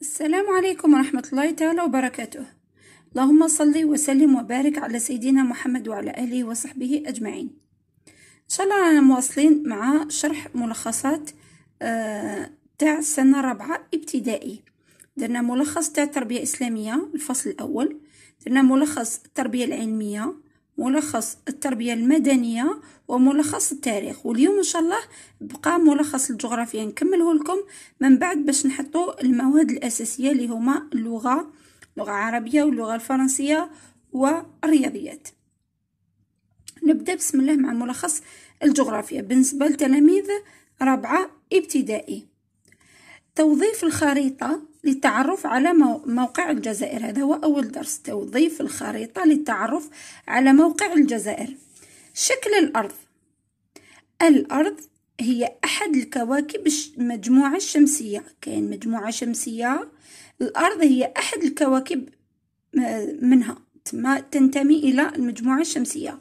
السلام عليكم ورحمة الله تعالى وبركاته اللهم صل وسلم وبارك على سيدنا محمد وعلى آله وصحبه أجمعين إن شاء الله أنا مواصلين مع شرح ملخصات آه، تاع سنة رابعة ابتدائي درنا ملخص تاع تربية إسلامية الفصل الأول درنا ملخص التربية العلمية ملخص التربية المدنية وملخص التاريخ واليوم إن شاء الله بقى ملخص الجغرافيا نكمله لكم من بعد باش نحطو المواد الأساسية اللي هما اللغة اللغة العربية واللغة الفرنسية والرياضيات نبدأ بسم الله مع ملخص الجغرافيا بالنسبة لتلاميذ رابعة ابتدائي توظيف الخريطة للتعرف على موقع الجزائر هذا هو أول درس توظيف الخريطة للتعرف على موقع الجزائر شكل الأرض الأرض هي أحد الكواكب المجموعة الشمسية كاين مجموعة شمسية الأرض هي أحد الكواكب آه، منها تنتمي إلى المجموعة الشمسية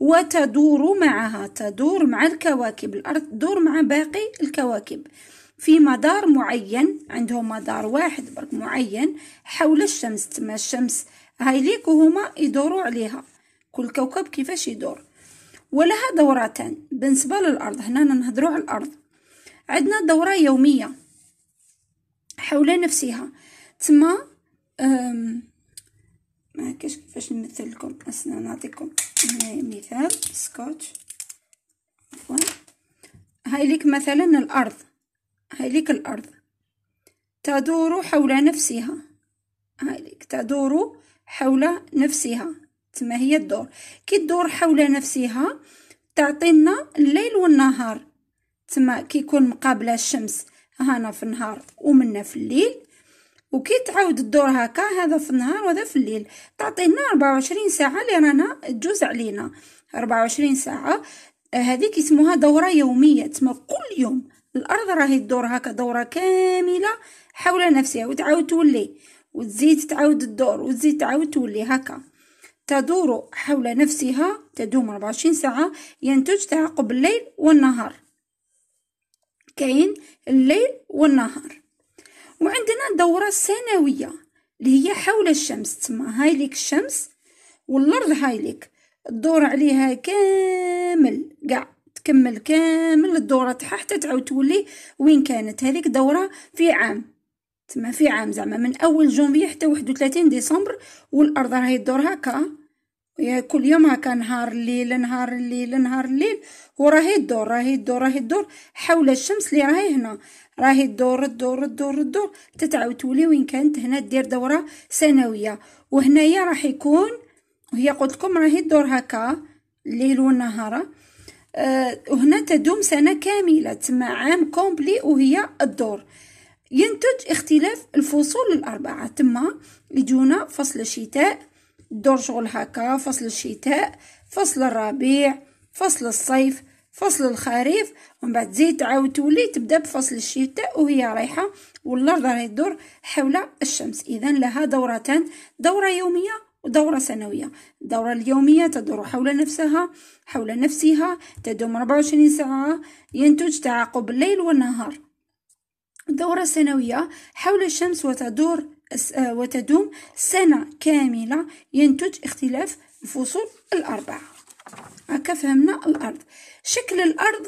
وتدور معها تدور مع الكواكب الأرض تدور مع باقي الكواكب في مدار معين عندهم مدار واحد برك معين حول الشمس تما الشمس هاي ليك وهما يدوروا عليها كل كوكب كيفاش يدور ولها دورتان بالنسبة للأرض هنا نهضروا على الأرض عندنا دورة يومية حول نفسها تما ما كاش كيفاش نمثل لكم انا نعطيكم مثال سكوتش عفوا هاي ليك مثلا الارض هايليك الأرض تدور حول نفسها هايليك تدور حول نفسها تما هي الدور كي تدور حول نفسها تعطينا الليل والنهار تما كيكون مقابله الشمس هنا في النهار ومنا في الليل وكي تعاود الدور هكا هذا في النهار وهذا في الليل تعطينا 24 ساعه اللي رانا تجوز علينا 24 ساعه هذيك اسمها دوره يوميه تما كل يوم الارض راهي تدور هكا دوره كامله حول نفسها وتعاود تولي وتزيد تعاود الدور وتزيد تعاود تولي هكا تدور حول نفسها تدوم 24 ساعة ينتج تعاقب الليل والنهار كاين الليل والنهار وعندنا الدورة السنوية اللي هي حول الشمس تسمى هايليك الشمس والأرض هايليك الدور عليها كامل قاع تكمل كامل الدوره تاعها حتى تعاود تولي وين كانت هذيك دوره في عام تما في عام زعما من اول جونفي حتى 31 ديسمبر والارض راهي تدور هكا كل يوم هكا نهار الليل نهار الليل نهار الليل وراهي تدور راهي تدور راهي تدور حول الشمس اللي راهي هنا راهي تدور تدور تدور تدور تتعاود تولي وين كانت هنا دير دورة سنوية وهنايا راح يكون وهي قلت لكم راهي تدور هكا الليل والنهار أه، وهنا تدوم سنة كاملة تسمى عام كومبلي وهي الدور ينتج اختلاف الفصول الأربعة تما يجونا فصل الشتاء الدور شغل هكا فصل الشتاء فصل الربيع فصل الصيف فصل الخريف ومن بعد تزيد تعاود تولي تبدا بفصل الشتاء وهي رايحه والارض راهي تدور حول الشمس اذا لها دورتان دوره يوميه ودورة سنوية الدورة اليومية تدور حول نفسها حول نفسها تدوم 24 ساعة ينتج تعاقب الليل والنهار دورة سنوية حول الشمس وتدور آه، وتدوم سنة كاملة ينتج اختلاف الفصول الأربعة هكا فهمنا الأرض شكل الأرض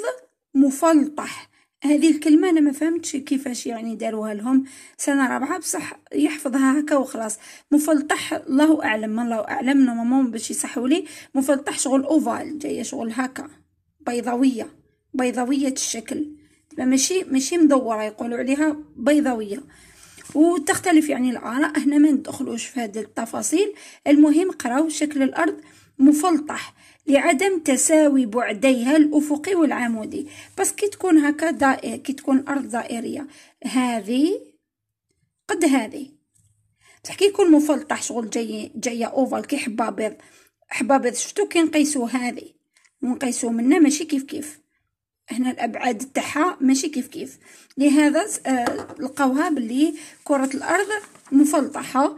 مفلطح هذه الكلمة أنا ما فهمتش كيفاش يعني داروها لهم سنة رابعة بصح يحفظها هكا وخلاص مفلطح الله أعلم ما الله أعلم ماما باش يصحوا لي مفلطح شغل أوفال جاية شغل هكا بيضاوية بيضاوية الشكل ماشي ماشي مدورة يقولوا عليها بيضاوية وتختلف يعني الآراء هنا ما ندخلوش في هذه التفاصيل المهم قراو شكل الأرض مفلطح لعدم تساوي بعديها الأفقي والعمودي بس كي تكون هكا دائر كي تكون الارض دائرية هذه قد هذه بصح كي يكون مفلطح شغل جاي جاية أوفال كي حبابيض حبابيض شفتو كي نقيسو هذه ونقيسو منا ماشي كيف كيف هنا الابعاد تاعها ماشي كيف كيف لهذا آه، لقاوها باللي كره الارض مفلطحه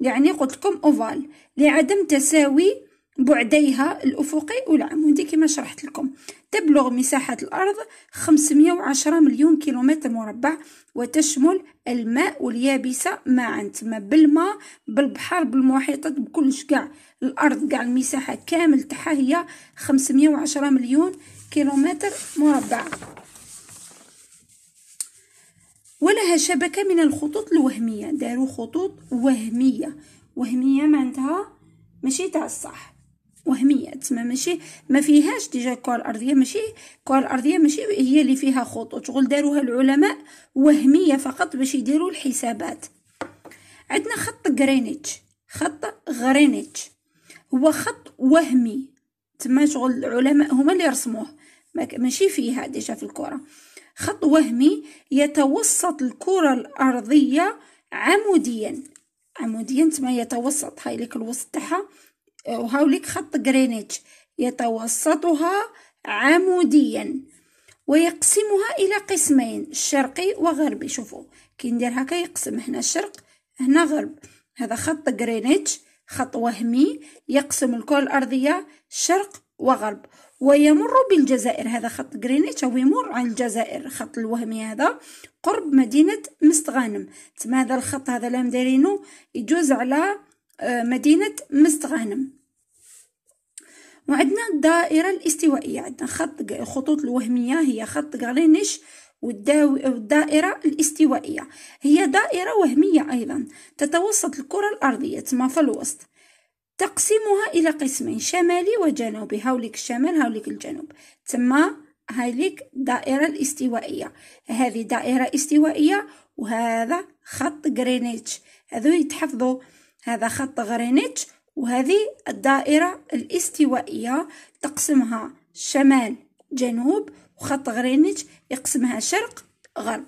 يعني قلت لكم اوفال لعدم تساوي بعديها الأفقي والعمودي كما شرحت لكم تبلغ مساحة الأرض 510 مليون كيلومتر مربع وتشمل الماء واليابسة معا تما بالماء بالبحر بالمحيطات بكلش كاع الأرض كاع المساحة كامل تاعها هي 510 مليون كيلومتر مربع ولها شبكة من الخطوط الوهمية داروا خطوط وهمية وهمية معناتها ماشي تاع الصح وهميه تسمى ماشي ما فيهاش ديجا الكره الارضيه ماشي الكره الارضيه ماشي هي اللي فيها خطوط شغل داروها العلماء وهميه فقط باش يديروا الحسابات عندنا خط غرينتش خط غرينتش هو خط وهمي تما شغل العلماء هما اللي رسموه ماشي فيها ديجا في الكره خط وهمي يتوسط الكره الارضيه عموديا عموديا تما يتوسط هاي ليك الوسط تاعها وهاوليك خط غرينيتش يتوسطها عموديا ويقسمها إلى قسمين شرقي وغربي شوفوا كي ندير هكا يقسم هنا الشرق هنا غرب هذا خط غرينيتش خط وهمي يقسم الكرة الأرضية شرق وغرب ويمر بالجزائر هذا خط غرينيتش أو يمر عن الجزائر خط الوهمي هذا قرب مدينة مستغانم تما هذا الخط هذا لام دايرينو يجوز على مدينة مستغانم وعندنا الدائرة الاستوائية عندنا خط خطوط الوهمية هي خط غرينيش والدائرة الاستوائية هي دائرة وهمية أيضا تتوسط الكرة الأرضية تسمى في الوسط تقسمها إلى قسمين شمالي وجنوبي هوليك الشمال هوليك الجنوب تسمى هوليك دائرة الاستوائية هذه دائرة استوائية وهذا خط غرينتش هذو يتحفظوا هذا خط غرينتش وهذه الدائرة الاستوائية تقسمها شمال جنوب وخط غرينتش يقسمها شرق غرب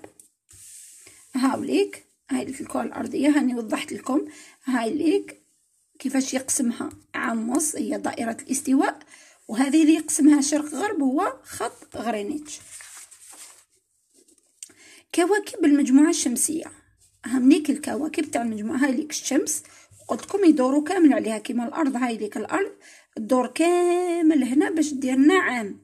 هاوليك هاي الكرة الأرضية هاني وضحت لكم هاي ليك كيفاش يقسمها عموس هي دائرة الاستواء وهذه اللي يقسمها شرق غرب هو خط غرينتش كواكب المجموعة الشمسية أهمنيك الكواكب تاع المجموعة هاي ليك الشمس قلتلكم يدوروا كامل عليها كيما الارض هاي ديك الارض الدور كامل هنا باش دير نعم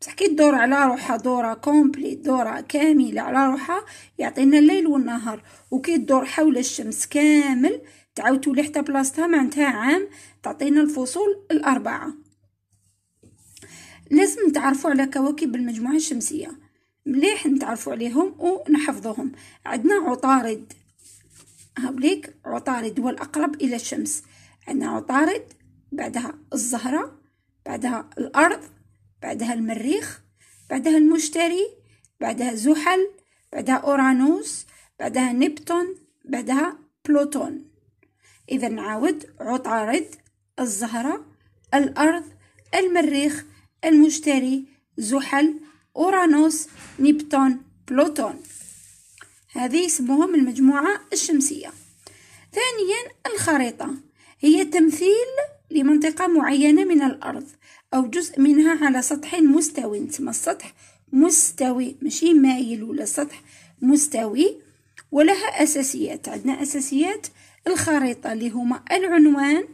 بصح كي تدور على روحها دورة كومبلي دورة كاملة على روحها يعطينا الليل والنهار وكي تدور حول الشمس كامل تعاود تولي حتى بلاصتها معناتها عام تعطينا الفصول الأربعة لازم تعرفوا على كواكب المجموعة الشمسية مليح نتعرفوا عليهم ونحفظوهم عندنا عطارد هاوليك عطارد هو الأقرب إلى الشمس عندنا عطارد بعدها الزهرة بعدها الأرض بعدها المريخ بعدها المشتري بعدها زحل بعدها أورانوس بعدها نبتون بعدها بلوتون إذا نعاود عطارد الزهرة الأرض المريخ المشتري زحل أورانوس نبتون بلوتون هذه يسموهم المجموعة الشمسية ثانيا الخريطة هي تمثيل لمنطقة معينة من الأرض أو جزء منها على سطح مستوي تسمى السطح مستوي ماشي مايل ولا سطح مستوي ولها أساسيات عندنا أساسيات الخريطة اللي هما العنوان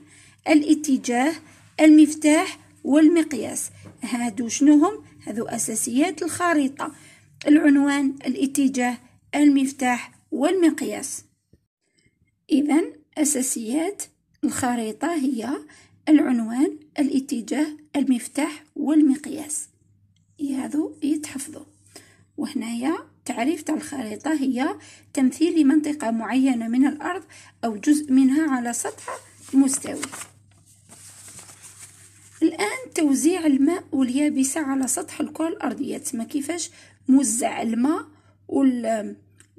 الاتجاه المفتاح والمقياس هادو شنوهم هادو أساسيات الخريطة العنوان الاتجاه المفتاح والمقياس إذا أساسيات الخريطة هي العنوان الاتجاه المفتاح والمقياس هذو يتحفظوا وهنايا تعريف تاع الخريطة هي تمثيل لمنطقة معينة من الأرض أو جزء منها على سطح مستوي الآن توزيع الماء واليابسة على سطح الكرة الأرضية تسمى كيفاش موزع الماء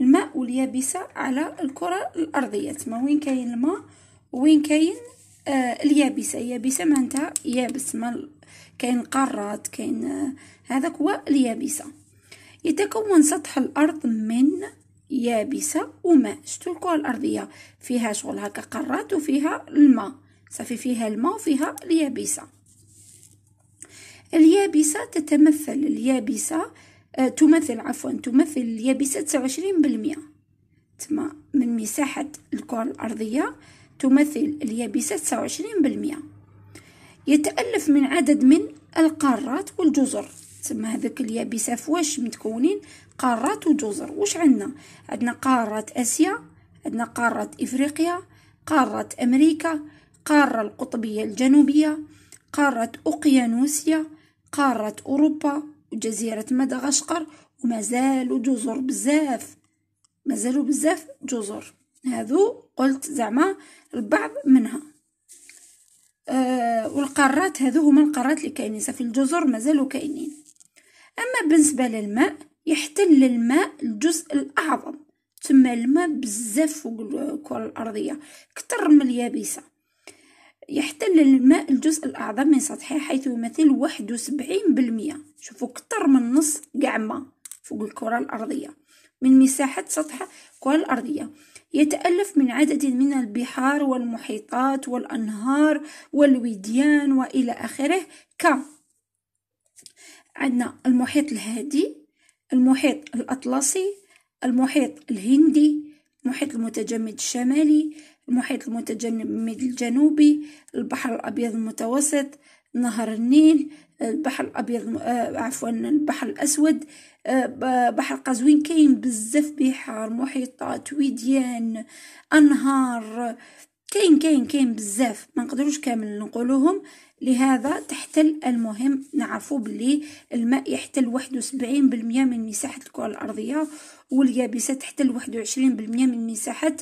الماء واليابسة على الكرة الأرضية تما وين كاين الماء وين كاين آه اليابسة يابسة معنتها يابس ما كاين القارات كاين آه هذاك هو اليابسة يتكون سطح الأرض من يابسة وماء شتو الكرة الأرضية فيها شغل هكا قارات وفيها الماء صافي فيها الماء وفيها اليابسة اليابسة تتمثل اليابسة أه، تمثل عفوا تمثل اليابسة تسعة وعشرين بالمئة تما من مساحة الكرة الأرضية تمثل اليابسة تسعة وعشرين بالمئة يتألف من عدد من القارات والجزر تسمى هذاك اليابسة فواش متكونين قارات وجزر واش عندنا عندنا قارة آسيا عندنا قارة إفريقيا قارة أمريكا قارة القطبية الجنوبية قارة أوقيانوسيا قارة أوروبا جزيرة مدغشقر ومازالوا جزر بزاف مازالوا بزاف جزر هذو قلت زعما البعض منها أه والقارات هذو هما القارات اللي كاينين صافي الجزر مازالوا كاينين اما بالنسبه للماء يحتل الماء الجزء الاعظم تما الماء بزاف فوق الكره الارضيه كتر من اليابسه يحتل الماء الجزء الأعظم من سطحه حيث يمثل واحد وسبعين بالمئة شوفوا كتر من نص كاع ما فوق الكرة الأرضية من مساحة سطح الكرة الأرضية يتألف من عدد من البحار والمحيطات والأنهار والوديان وإلى آخره ك عندنا المحيط الهادي المحيط الأطلسي المحيط الهندي المحيط المتجمد الشمالي المحيط المتجمد الجنوبي البحر الأبيض المتوسط نهر النيل البحر الأبيض آه، عفوا البحر الأسود آه، بحر قزوين كاين بزاف بحار محيطات وديان أنهار كاين كاين كاين بزاف ما نقدروش كامل نقولوهم لهذا تحتل المهم نعرفوا بلي الماء يحتل 71% من مساحة الكرة الأرضية واليابسة تحتل 21% من مساحة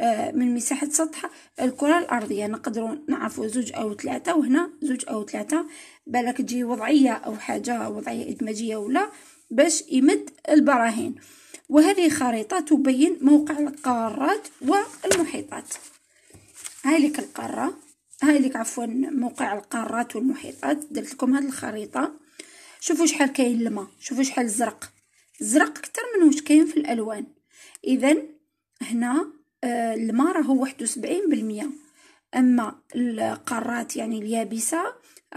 آه، من مساحة سطح الكرة الأرضية نقدروا نعرفوا زوج أو ثلاثة وهنا زوج أو ثلاثة بالك تجي وضعية أو حاجة وضعية إدماجية ولا باش يمد البراهين وهذه خريطة تبين موقع القارات والمحيطات هاي القارة هاي لك عفوا موقع القارات والمحيطات درت لكم هذه الخريطة شوفوا شحال كاين الماء شوفوا شحال الزرق الزرق اكثر من واش كاين في الالوان اذا هنا آه، الماء راهو واحد وسبعين بالمية أما القارات يعني اليابسة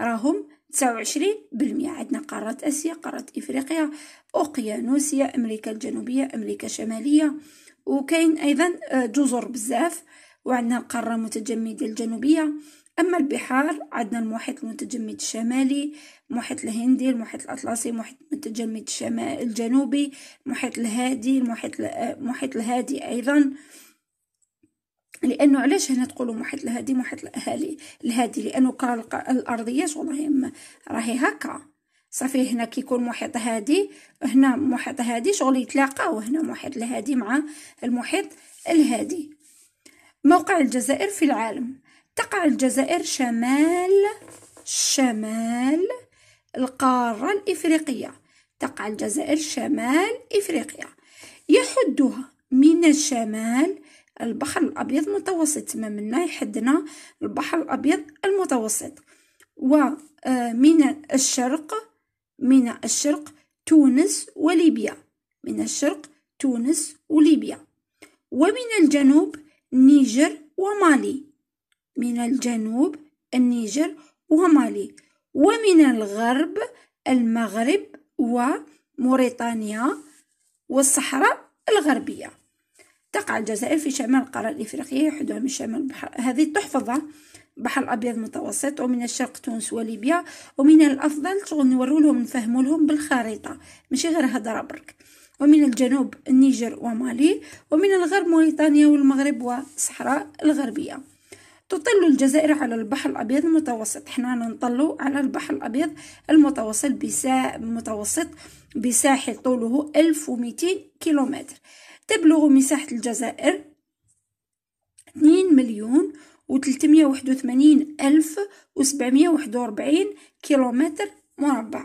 راهم تسعة وعشرين بالمية عندنا قارات آسيا قارات إفريقيا أوقيانوسيا أمريكا الجنوبية أمريكا الشمالية وكاين أيضا آه، جزر بزاف وعندنا القارة المتجمدة الجنوبية أما البحار عندنا المحيط المتجمد الشمالي المحيط الهندي المحيط الأطلسي المحيط المتجمد الشمال الجنوبي المحيط الهادي المحيط المحيط آه، الهادي أيضا لانه علاش هنا تقولوا محيط الهادي محيط الاهالي الهادي لانه كان الارضيه والله راهي هكا صافي هنا كيكون محيط هادي هنا محيط هادي شغل يتلاقاو هنا محيط الهادي مع المحيط الهادي موقع الجزائر في العالم تقع الجزائر شمال شمال القارة الإفريقية تقع الجزائر شمال إفريقيا يحدها من الشمال البحر الأبيض المتوسط تما منا يحدنا البحر الأبيض المتوسط ومن آه، الشرق من الشرق تونس وليبيا من الشرق تونس وليبيا ومن الجنوب النيجر ومالي من الجنوب النيجر ومالي ومن الغرب المغرب وموريتانيا والصحراء الغربيه تقع الجزائر في شمال القارة الإفريقية يحدها من شمال البحر هذه تحفظة البحر الأبيض المتوسط ومن الشرق تونس وليبيا ومن الأفضل شغل نوروا لهم نفهمو لهم بالخريطة ماشي غير هضرة برك ومن الجنوب النيجر ومالي ومن الغرب موريتانيا والمغرب والصحراء الغربية تطل الجزائر على البحر الأبيض المتوسط حنا نطلو على البحر الأبيض المتوسط بسا... متوسط بساحل طوله وميتين كيلومتر تبلغ مساحة الجزائر 2 مليون و 381 ألف و 741 كيلومتر مربع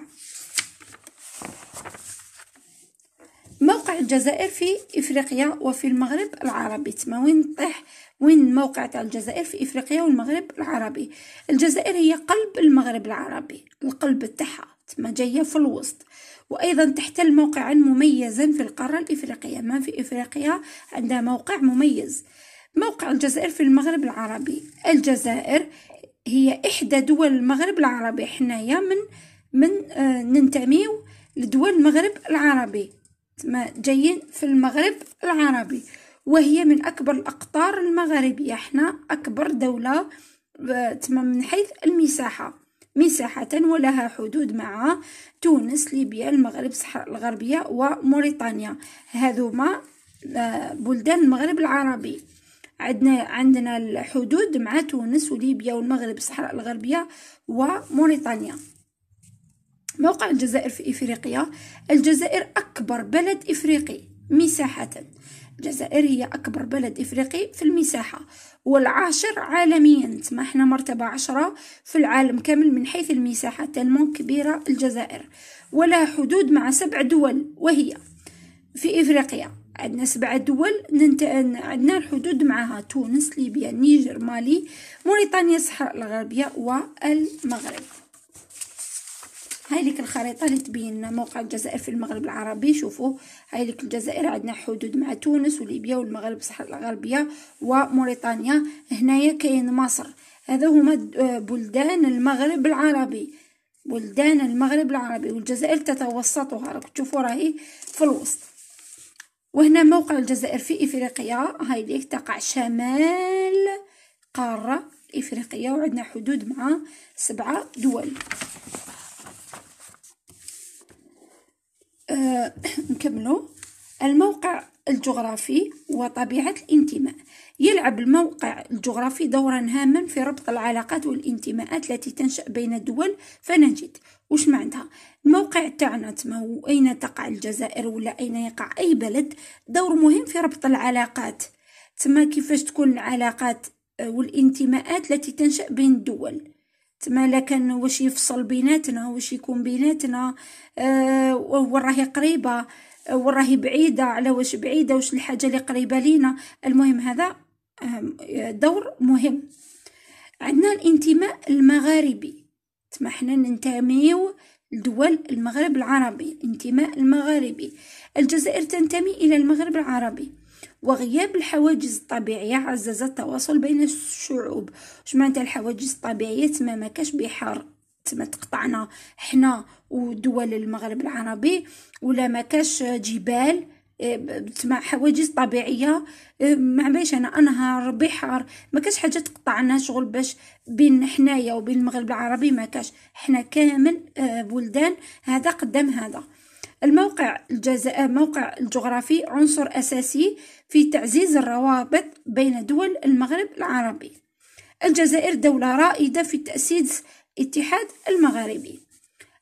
موقع الجزائر في إفريقيا وفي المغرب العربي تما وين طيح وين موقع تاع الجزائر في إفريقيا والمغرب العربي الجزائر هي قلب المغرب العربي القلب تاعها تما جاية في الوسط وأيضا تحتل موقعا مميزا في القارة الإفريقية ما في إفريقيا عندها موقع مميز موقع الجزائر في المغرب العربي الجزائر هي إحدى دول المغرب العربي حنايا من من آه، ننتميو لدول المغرب العربي ما جايين في المغرب العربي وهي من أكبر الأقطار المغربية احنا أكبر دولة آه، تمام من حيث المساحة مساحة ولها حدود مع تونس ليبيا المغرب الصحراء الغربية وموريتانيا هذوما آه، بلدان المغرب العربي عندنا عندنا الحدود مع تونس وليبيا والمغرب الصحراء الغربية وموريتانيا موقع الجزائر في إفريقيا الجزائر أكبر بلد إفريقي مساحة الجزائر هي أكبر بلد إفريقي في المساحة والعاشر عالميا تما حنا مرتبة عشرة في العالم كامل من حيث المساحة تلمون كبيرة الجزائر ولا حدود مع سبع دول وهي في إفريقيا عندنا سبع دول ننت... عندنا الحدود معها تونس ليبيا النيجر مالي موريتانيا الصحراء الغربية والمغرب هاي ليك الخريطة اللي تبين موقع الجزائر في المغرب العربي شوفوا هاي ليك الجزائر عندنا حدود مع تونس وليبيا والمغرب الصحراء الغربية وموريتانيا هنايا كاين مصر هذا هما بلدان المغرب العربي بلدان المغرب العربي والجزائر تتوسطها راك تشوفوا راهي في الوسط وهنا موقع الجزائر في افريقيا هاي ليك تقع شمال قارة افريقيا وعندنا حدود مع سبعة دول آه، نكملو الموقع الجغرافي وطبيعة الانتماء يلعب الموقع الجغرافي دورا هاما في ربط العلاقات والانتماءات التي تنشأ بين الدول فنجد وش معناتها الموقع تاعنا تما أين تقع الجزائر ولا أين يقع أي بلد دور مهم في ربط العلاقات تما كيفاش تكون العلاقات آه، والانتماءات التي تنشأ بين الدول تما كان واش يفصل بيناتنا واش يكون بيناتنا أه وراهي قريبه وراهي بعيده على واش بعيده واش الحاجه اللي قريبه لينا المهم هذا دور مهم عندنا الانتماء المغاربي تما حنا ننتميو لدول المغرب العربي الانتماء المغاربي الجزائر تنتمي الى المغرب العربي وغياب الحواجز الطبيعية عزز التواصل بين الشعوب واش معناتها الحواجز الطبيعية تما ما كاش بحار تما تقطعنا حنا ودول المغرب العربي ولا ما كاش جبال إيه، تما حواجز طبيعيه إيه، ما عمليش انا انهار بحار ما كاش حاجه تقطعنا شغل باش بين حنايا وبين المغرب العربي ما كاش حنا كامل آه، بلدان هذا قدام هذا الموقع الجزائر موقع الجغرافي عنصر أساسي في تعزيز الروابط بين دول المغرب العربي الجزائر دولة رائدة في تأسيس الاتحاد المغاربي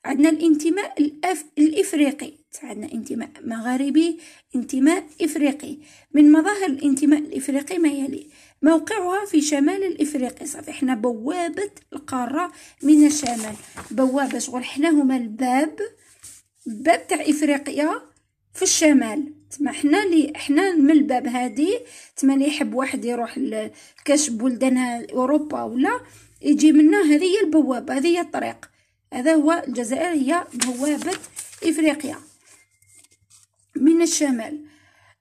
عندنا الانتماء الأف... الإفريقي عندنا انتماء مغاربي انتماء إفريقي من مظاهر الانتماء الإفريقي ما يلي موقعها في شمال الإفريقي صافي حنا بوابة القارة من الشمال بوابة شغل حنا هما الباب الباب تاع افريقيا في الشمال تما حنا لي حنا من الباب هادي تما لي يحب واحد يروح لكاش بلدان اوروبا ولا يجي منا هذه هي البوابه هذه هي الطريق هذا هو الجزائر هي بوابه افريقيا من الشمال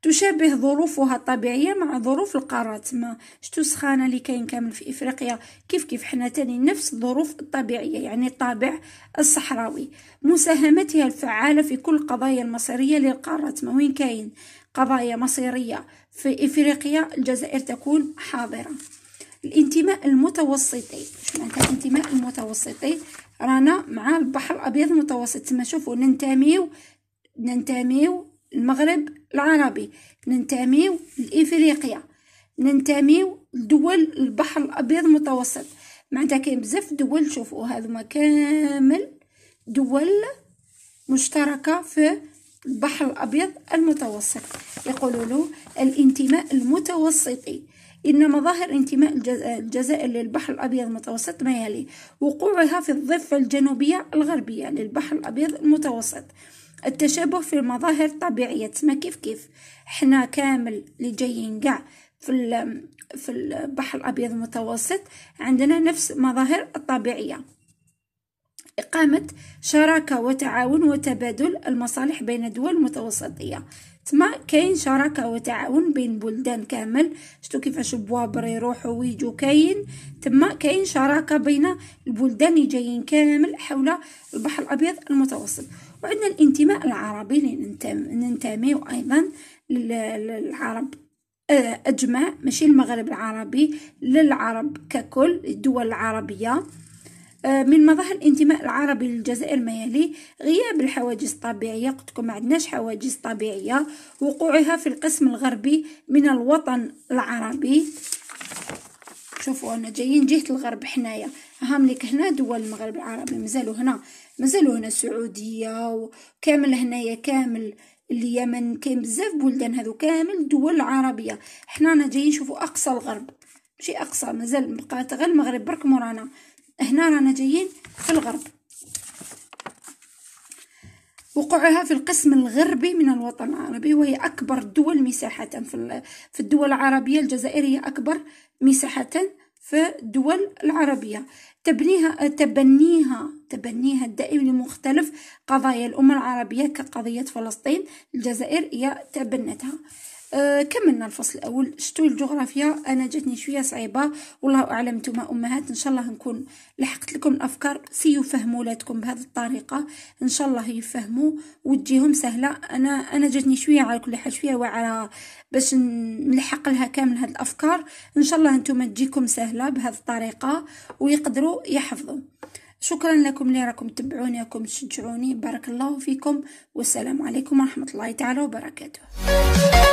تشابه ظروفها الطبيعيه مع ظروف القارات ما شتو سخانه اللي كاين كامل في افريقيا كيف كيف حنا تاني نفس الظروف الطبيعيه يعني الطابع الصحراوي مساهمتها الفعاله في كل القضايا المصيريه للقارات ما وين كاين قضايا مصيريه في افريقيا الجزائر تكون حاضره الانتماء المتوسطي معناتها الانتماء المتوسطي رانا مع البحر الابيض المتوسط تما شوفوا ننتميو ننتميو المغرب العربي ننتميو لإفريقيا ننتميو لدول البحر الأبيض المتوسط معناتها كاين بزاف دول تشوفوا هذوما كامل دول مشتركة في البحر الأبيض المتوسط يقولوا له الانتماء المتوسطي إن مظاهر انتماء الجزائر للبحر الأبيض المتوسط ما يلي وقوعها في الضفة الجنوبية الغربية للبحر الأبيض المتوسط التشابه في المظاهر الطبيعية تسمى كيف كيف احنا كامل اللي جايين قاع في في البحر الأبيض المتوسط عندنا نفس مظاهر الطبيعية إقامة شراكة وتعاون وتبادل المصالح بين الدول المتوسطية تما كاين شراكة وتعاون بين بلدان كامل شتو كيفاش بوابر يروحو ويجو كاين تما كاين شراكة بين البلدان جايين كامل حول البحر الأبيض المتوسط وعندنا الانتماء العربي ننتمي ننتميو أيضا للعرب آه، أجمع ماشي المغرب العربي للعرب ككل الدول العربية آه، من مظاهر الانتماء العربي للجزائر ما يلي غياب الحواجز الطبيعية قلتلكم ما عندناش حواجز طبيعية وقوعها في القسم الغربي من الوطن العربي شوفوا أنا جايين جهة الغرب حنايا أهم لك هنا دول المغرب العربي مازالوا هنا مازالوا هنا السعودية وكامل هنايا كامل اليمن كاين بزاف بلدان هذو كامل دول عربية حنا أنا جايين نشوفوا أقصى الغرب ماشي أقصى مازال بقات غير المغرب برك مورانا هنا رانا جايين في الغرب وقعها في القسم الغربي من الوطن العربي وهي أكبر الدول مساحة في الدول العربية الجزائر هي أكبر مساحة في الدول العربية تبنيها تبنيها تبنيها الدائم لمختلف قضايا الأمة العربية كقضية فلسطين الجزائر هي تبنتها أه، كملنا الفصل الاول شتو الجغرافيا انا جاتني شويه صعيبه والله اعلم نتوما امهات ان شاء الله نكون لحقت لكم الافكار سيفهموا ولادكم بهذه الطريقه ان شاء الله يفهموا وتجيهم سهله انا انا جاتني شويه على كل حال شويه وعلى باش نلحق لها كامل هذه الافكار ان شاء الله نتوما تجيكم سهله بهذه الطريقه ويقدروا يحفظوا شكرا لكم اللي راكم تبعوني راكم تشجعوني بارك الله فيكم والسلام عليكم ورحمه الله تعالى وبركاته